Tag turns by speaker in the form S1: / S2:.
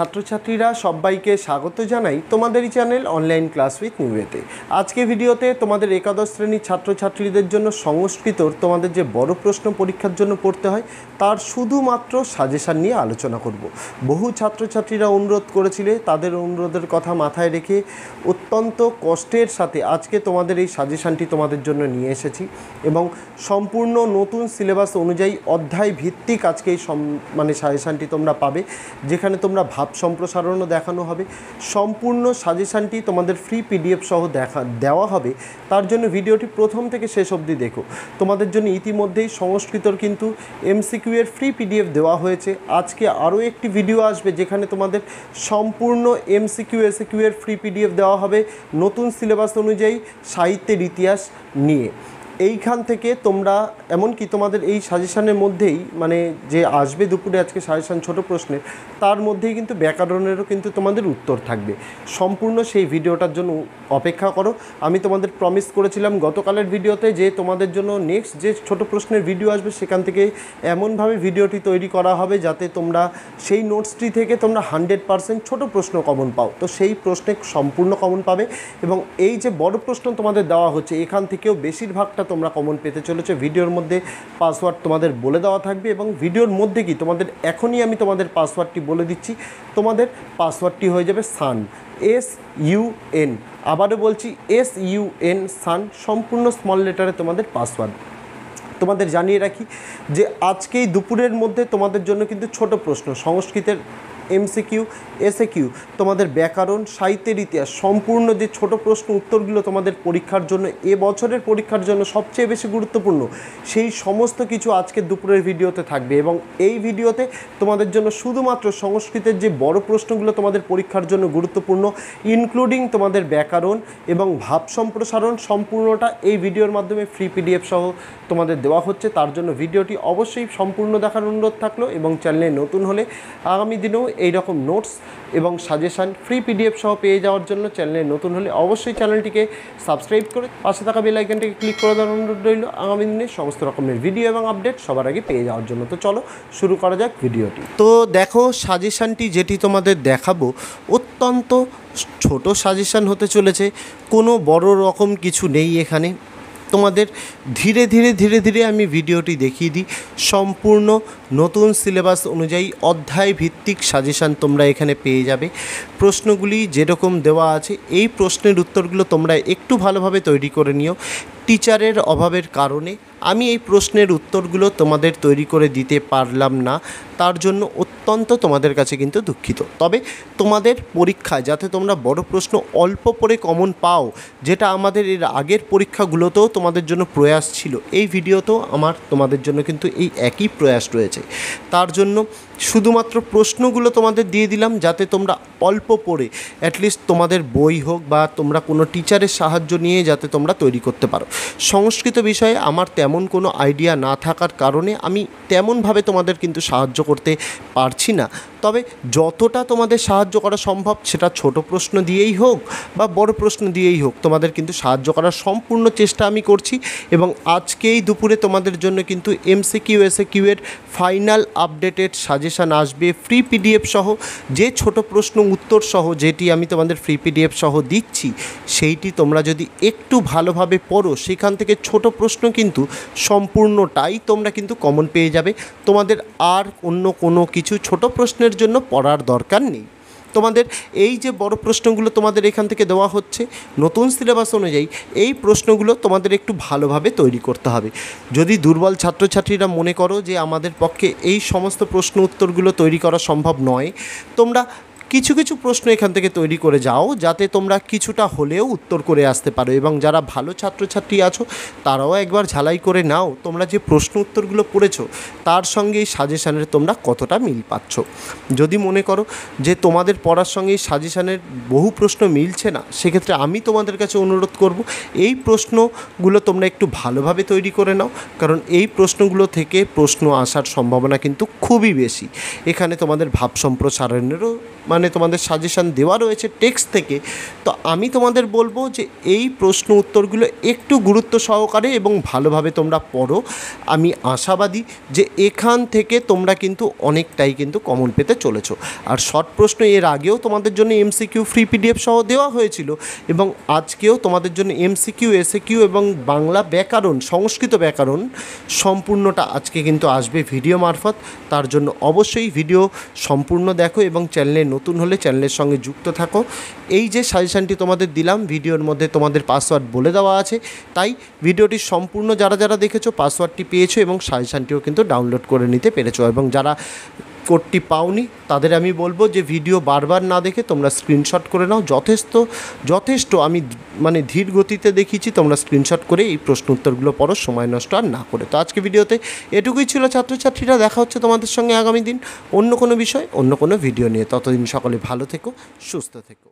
S1: ছাত্রছাত্রীরা সবাইকে স্বাগত জানাই তোমাদেরই চ্যানেল অনলাইন ক্লাস উইথ নিউয়েতে আজকে ভিডিওতে তোমাদের একাদশ শ্রেণীর ছাত্রছাত্রীদের জন্য সংস্কৃতর তোমাদের যে বড় প্রশ্ন পরীক্ষার জন্য পড়তে হয় তার শুধুমাত্র সাজেশান নিয়ে আলোচনা করব বহু ছাত্রছাত্রীরা অনুরোধ করেছিলে তাদের অনুরোধের কথা মাথায় রেখে অত্যন্ত কষ্টের সাথে আজকে তোমাদের এই সাজেশানটি তোমাদের জন্য নিয়ে এসেছি এবং সম্পূর্ণ নতুন সিলেবাস অনুযায়ী অধ্যায় ভিত্তিক আজকে এই মানে সাজেশানটি তোমরা পাবে যেখানে তোমরা ভাব সম্প্রসারণও দেখানো হবে সম্পূর্ণ সাজেশানটি তোমাদের ফ্রি পিডিএফ সহ দেখা দেওয়া হবে তার জন্য ভিডিওটি প্রথম থেকে শেষ অবধি দেখো তোমাদের জন্য ইতিমধ্যেই সংস্কৃতর কিন্তু এমসিকিউ এর ফ্রি পিডিএফ দেওয়া হয়েছে আজকে আরও একটি ভিডিও আসবে যেখানে তোমাদের সম্পূর্ণ এমসিকিউ এসিকিউ এর ফ্রি পিডিএফ দেওয়া হবে নতুন সিলেবাস অনুযায়ী সাহিত্যের ইতিহাস নিয়ে এইখান থেকে তোমরা এমনকি তোমাদের এই সাজেশানের মধ্যেই মানে যে আসবে দুপুরে আজকে সাজেশান ছোট প্রশ্নের তার মধ্যেই কিন্তু ব্যাকরণেরও কিন্তু তোমাদের উত্তর থাকবে সম্পূর্ণ সেই ভিডিওটার জন্য অপেক্ষা করো আমি তোমাদের প্রমিস করেছিলাম গতকালের ভিডিওতে যে তোমাদের জন্য নেক্সট যে ছোট প্রশ্নের ভিডিও আসবে সেখান থেকে এমনভাবে ভিডিওটি তৈরি করা হবে যাতে তোমরা সেই নোটসটি থেকে তোমরা হান্ড্রেড পারসেন্ট ছোটো প্রশ্ন কমন পাও তো সেই প্রশ্নে সম্পূর্ণ কমন পাবে এবং এই যে বড় প্রশ্ন তোমাদের দেওয়া হচ্ছে এখান থেকেও বেশিরভাগটা তোমরা কমন পেতে চলেছো ভিডিওর মধ্যে পাসওয়ার্ড তোমাদের বলে দেওয়া থাকবে এবং ভিডিওর মধ্যে কি তোমাদের এখনই আমি তোমাদের পাসওয়ার্ডটি বলে দিচ্ছি তোমাদের পাসওয়ার্ডটি হয়ে যাবে সান এস ইউএন আবারও বলছি এস ইউএন সান সম্পূর্ণ স্মল লেটারে তোমাদের পাসওয়ার্ড তোমাদের জানিয়ে রাখি যে আজকেই দুপুরের মধ্যে তোমাদের জন্য কিন্তু ছোট প্রশ্ন সংস্কৃতের এমসিকিউ এসে কিউ তোমাদের ব্যাকরণ সাহিত্যের ইতিহাস সম্পূর্ণ যে ছোট প্রশ্ন উত্তরগুলো তোমাদের পরীক্ষার জন্য এ বছরের পরীক্ষার জন্য সবচেয়ে বেশি গুরুত্বপূর্ণ সেই সমস্ত কিছু আজকে দুপুরের ভিডিওতে থাকবে এবং এই ভিডিওতে তোমাদের জন্য শুধুমাত্র সংস্কৃতের যে বড় প্রশ্নগুলো তোমাদের পরীক্ষার জন্য গুরুত্বপূর্ণ ইনক্লুডিং তোমাদের ব্যাকরণ এবং ভাব সম্প্রসারণ সম্পূর্ণটা এই ভিডিওর মাধ্যমে ফ্রি পিডিএফ সহ তোমাদের দেওয়া হচ্ছে তার জন্য ভিডিওটি অবশ্যই সম্পূর্ণ দেখার অনুরোধ থাকলো এবং চ্যানেলে নতুন হলে আগামী দিনেও এই রকম নোটস এবং সাজেশান ফ্রি পিডিএফ সহ পেয়ে যাওয়ার জন্য চ্যানেলে নতুন হলে অবশ্যই চ্যানেলটিকে সাবস্ক্রাইব করে পাশে থাকা বেলাইকানটিকে ক্লিক করে দেওয়ার অনুরোধ রইল আগামী দিনে সমস্ত রকমের ভিডিও এবং আপডেট সবার আগে পেয়ে যাওয়ার জন্য তো চলো শুরু করা যাক ভিডিওটি তো দেখো সাজেশানটি যেটি তোমাদের দেখাবো অত্যন্ত ছোট সাজেশান হতে চলেছে কোনো বড় রকম কিছু নেই এখানে তোমাদের ধীরে ধীরে ধীরে ধীরে আমি ভিডিওটি দেখিয়ে দিই সম্পূর্ণ নতুন সিলেবাস অনুযায়ী অধ্যায় ভিত্তিক সাজেশান তোমরা এখানে পেয়ে যাবে প্রশ্নগুলি যেরকম দেওয়া আছে এই প্রশ্নের উত্তরগুলো তোমরা একটু ভালোভাবে তৈরি করে নিও টিচারের অভাবের কারণে আমি এই প্রশ্নের উত্তরগুলো তোমাদের তৈরি করে দিতে পারলাম না তার জন্য অত্যন্ত তোমাদের কাছে কিন্তু দুঃখিত তবে তোমাদের পরীক্ষায় যাতে তোমরা বড় প্রশ্ন অল্প পরে কমন পাও যেটা আমাদের এর আগের পরীক্ষাগুলোতেও তোমাদের জন্য প্রয়াস ছিল এই ভিডিওতেও আমার তোমাদের জন্য কিন্তু এই একই প্রয়াস রয়েছে তার জন্য শুধুমাত্র প্রশ্নগুলো তোমাদের দিয়ে দিলাম যাতে তোমরা অল্প পড়ে অ্যাটলিস্ট তোমাদের বই হোক বা তোমরা কোনো টিচারের সাহায্য নিয়ে যাতে তোমরা তৈরি করতে পারো সংস্কৃত বিষয়ে আমার তেমন কোনো আইডিয়া না থাকার কারণে আমি তেমনভাবে তোমাদের কিন্তু সাহায্য করতে পারছি না তবে যতটা তোমাদের সাহায্য করা সম্ভব সেটা ছোট প্রশ্ন দিয়েই হোক বা বড় প্রশ্ন দিয়েই হোক তোমাদের কিন্তু সাহায্য করার সম্পূর্ণ চেষ্টা আমি করছি এবং আজকেই দুপুরে তোমাদের জন্য কিন্তু এমসি কিউ এসএ কিউয়ের ফাইনাল আপডেটেড সাজেশান আসবে ফ্রি পিডিএফ সহ যে ছোট প্রশ্ন উত্তর সহ যেটি আমি তোমাদের ফ্রি পিডিএফ সহ দিচ্ছি সেইটি তোমরা যদি একটু ভালোভাবে পড়ো সেখান থেকে ছোট প্রশ্ন কিন্তু সম্পূর্ণটাই তোমরা কিন্তু কমন পেয়ে যাবে তোমাদের আর অন্য কোনো কিছু ছোট প্রশ্নের জন্য পড়ার দরকার নেই তোমাদের এই যে বড় প্রশ্নগুলো তোমাদের এখান থেকে দেওয়া হচ্ছে নতুন সিলেবাস অনুযায়ী এই প্রশ্নগুলো তোমাদের একটু ভালোভাবে তৈরি করতে হবে যদি দুর্বল ছাত্রছাত্রীরা মনে করো যে আমাদের পক্ষে এই সমস্ত প্রশ্ন উত্তরগুলো তৈরি করা সম্ভব নয় তোমরা কিছু কিছু প্রশ্ন এখান থেকে তৈরি করে যাও যাতে তোমরা কিছুটা হলেও উত্তর করে আসতে পারো এবং যারা ভালো ছাত্রছাত্রী আছো তারাও একবার ঝালাই করে নাও তোমরা যে প্রশ্ন উত্তরগুলো পড়েছো তার সঙ্গে এই সাজেশানের তোমরা কতটা মিল পাচ্ছ যদি মনে করো যে তোমাদের পড়ার সঙ্গে এই সাজেশানের বহু প্রশ্ন মিলছে না সেক্ষেত্রে আমি তোমাদের কাছে অনুরোধ করব এই প্রশ্নগুলো তোমরা একটু ভালোভাবে তৈরি করে নাও কারণ এই প্রশ্নগুলো থেকে প্রশ্ন আসার সম্ভাবনা কিন্তু খুবই বেশি এখানে তোমাদের ভাব সম্প্রসারণেরও মানে এখানে তোমাদের সাজেশান দেওয়া রয়েছে টেক্সট থেকে তো আমি তোমাদের বলবো যে এই প্রশ্ন উত্তরগুলো একটু গুরুত্ব সহকারে এবং ভালোভাবে তোমরা পড়ো আমি আশাবাদী যে এখান থেকে তোমরা কিন্তু অনেকটাই কিন্তু কমন পেতে চলেছো আর শর্ট প্রশ্ন এর আগেও তোমাদের জন্য এমসিকিউ ফ্রি পিডিএফ সহ দেওয়া হয়েছিল এবং আজকেও তোমাদের জন্য এমসিকিউ এসএকিউ এবং বাংলা ব্যাকরণ সংস্কৃত ব্যাকরণ সম্পূর্ণটা আজকে কিন্তু আসবে ভিডিও মারফত তার জন্য অবশ্যই ভিডিও সম্পূর্ণ দেখো এবং চ্যানেলে নতুন নতুন হলে চ্যানেলের সঙ্গে যুক্ত থাকো এই যে সাজেশানটি তোমাদের দিলাম ভিডিওর মধ্যে তোমাদের পাসওয়ার্ড বলে দেওয়া আছে তাই ভিডিওটি সম্পূর্ণ যারা যারা দেখেছো পাসওয়ার্ডটি পেয়েছো এবং সাজেশানটিও কিন্তু ডাউনলোড করে নিতে পেরেছো এবং যারা কোডটি পাওনি তাদের আমি বলবো যে ভিডিও বারবার না দেখে তোমরা স্ক্রিনশট করে নাও যথেষ্ট যথেষ্ট আমি মানে ধীর গতিতে দেখিয়েছি তোমরা স্ক্রিনশট করে এই প্রশ্ন উত্তরগুলো পড়ো সময় নষ্ট আর না করে তো আজকে ভিডিওতে এটুকুই ছিল ছাত্রছাত্রীরা দেখা হচ্ছে তোমাদের সঙ্গে আগামী দিন অন্য কোনো বিষয় অন্য কোনো ভিডিও নিয়ে ততদিন সকলে ভালো থেকো সুস্থ থেকো